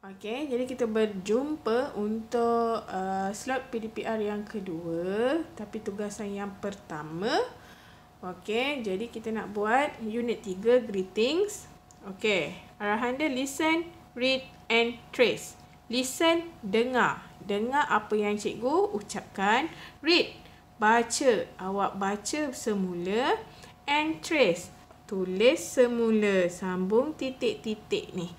Okey, jadi kita berjumpa untuk uh, slot PDPR yang kedua, tapi tugasan yang pertama. Okey, jadi kita nak buat unit 3 greetings. Okey, arahan dia listen, read and trace. Listen, dengar. Dengar apa yang cikgu ucapkan. Read, baca. Awak baca semula and trace. Tulis semula, sambung titik-titik ni.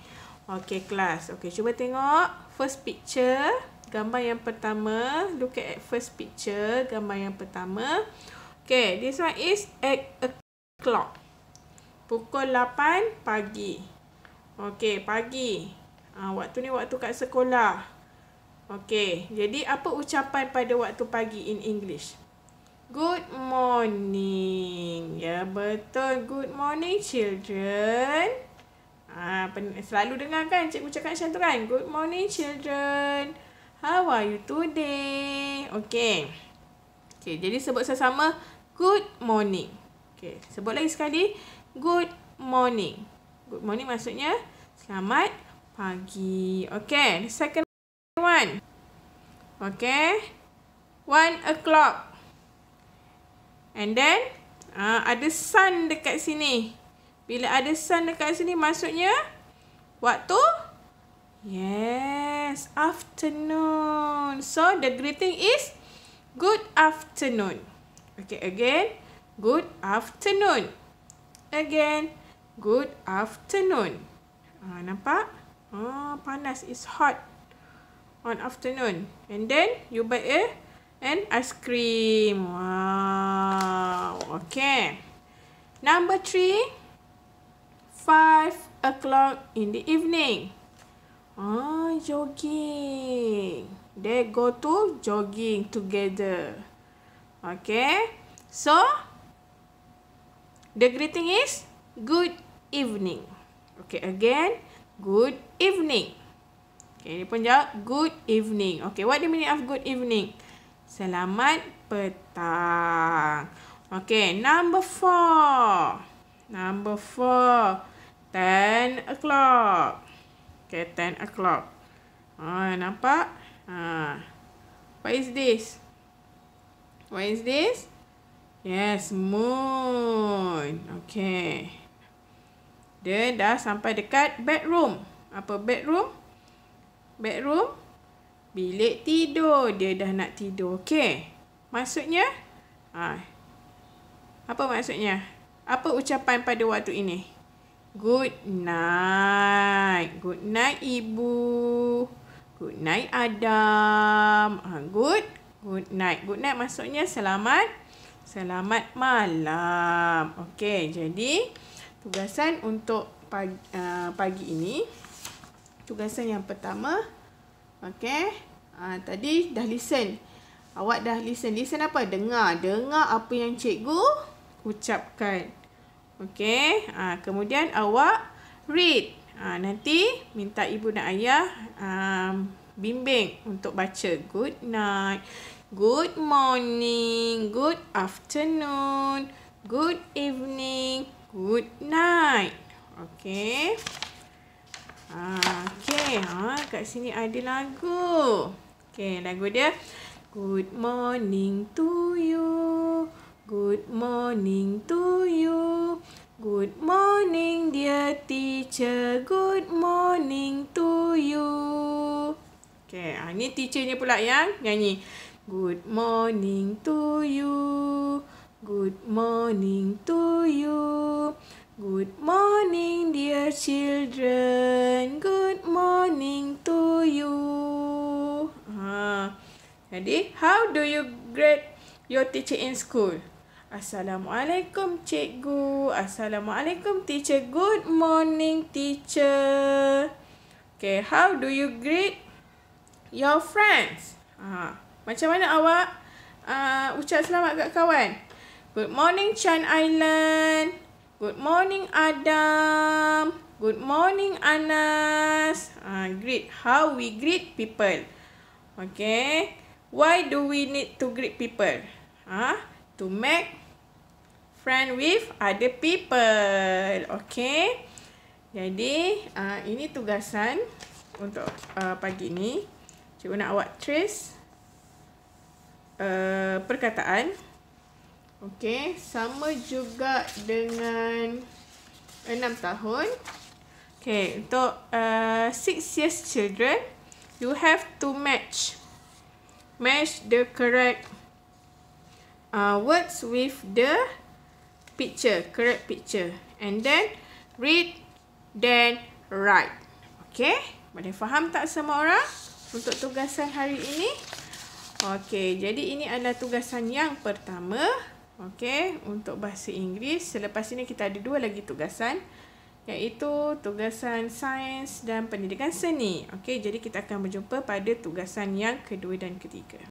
Okay kelas. Okay cuba tengok first picture. Gambar yang pertama. Look at first picture. Gambar yang pertama. Okay this one is at o'clock. Pukul 8 pagi. Okay pagi. Ha, waktu ni waktu kat sekolah. Okay jadi apa ucapan pada waktu pagi in English? Good morning. Ya betul. Good morning children. Ah, pen- selalu dengar kan cikgu cakap macam tu kan? Good morning children. How are you today? Okay. Okay, jadi sebut sama-sama. Good morning. Okay, sebut lagi sekali. Good morning. Good morning maksudnya selamat pagi. Okay, second one. Okay. One o'clock. And then, uh, ada sun dekat sini. Bila ada sun dekat sini maksudnya waktu yes afternoon. So the greeting is good afternoon. Okay again. Good afternoon. Again. Good afternoon. Ah ha, nampak? Ah ha, panas is hot on afternoon. And then you buy a and ice cream. Wow. Okay. Number three. 5 o'clock in the evening. Ah, jogging. They go to jogging together. Okay. So, the greeting is good evening. Okay, again, good evening. Okay, ini pun jawab good evening. Okay, what the meaning of good evening? Selamat petang. Okay, number four. Number four, ten o'clock. Okay, ten o'clock. Ha, nampak? Ah, What is this? What is this? Yes, moon. Okay. Dia dah sampai dekat bedroom. Apa bedroom? Bedroom? Bilik tidur. Dia dah nak tidur. Okay. Maksudnya? Ah. Apa maksudnya? Maksudnya? apa ucapan pada waktu ini? Good night. Good night ibu. Good night Adam. Ha, good. Good night. Good night maksudnya selamat. Selamat malam. Okey, jadi tugasan untuk pagi, uh, pagi ini. Tugasan yang pertama. Okey. Uh, tadi dah listen. Awak dah listen. Listen apa? Dengar. Dengar apa yang cikgu ucapkan. Okey. Ha, kemudian awak read. Ha, nanti minta ibu dan ayah um, bimbing untuk baca. Good night. Good morning. Good afternoon. Good evening. Good night. Okey. Ha, Okey. Ha, kat sini ada lagu. Okey. Lagu dia. Good morning to you. Good morning to you. Good morning, dear teacher. Good morning to you. Okay, ini ah, teachernya pula yang nyanyi. Good morning to you. Good morning to you. Good morning, dear children. Good morning to you. Ha. Jadi, how do you grade your teacher in school? Assalamualaikum cikgu. Assalamualaikum teacher. Good morning teacher. Okay, how do you greet your friends? Ha. Macam mana awak uh, ucap selamat kat kawan? Good morning Chan Island. Good morning Adam. Good morning Anas. Ha, greet. How we greet people. Okay. Why do we need to greet people? Ha? To make friend with other people. Okay. Jadi, uh, ini tugasan untuk uh, pagi ni. Cikgu nak awak trace uh, perkataan. Okay. Sama juga dengan enam tahun. Okay. Untuk uh, six years children, you have to match. Match the correct uh, words with the picture, correct picture. And then, read, then write. Okay? Boleh faham tak semua orang untuk tugasan hari ini? Okay, jadi ini adalah tugasan yang pertama. Okay, untuk bahasa Inggeris. Selepas ini kita ada dua lagi tugasan. Iaitu tugasan sains dan pendidikan seni. Okay, jadi kita akan berjumpa pada tugasan yang kedua dan ketiga.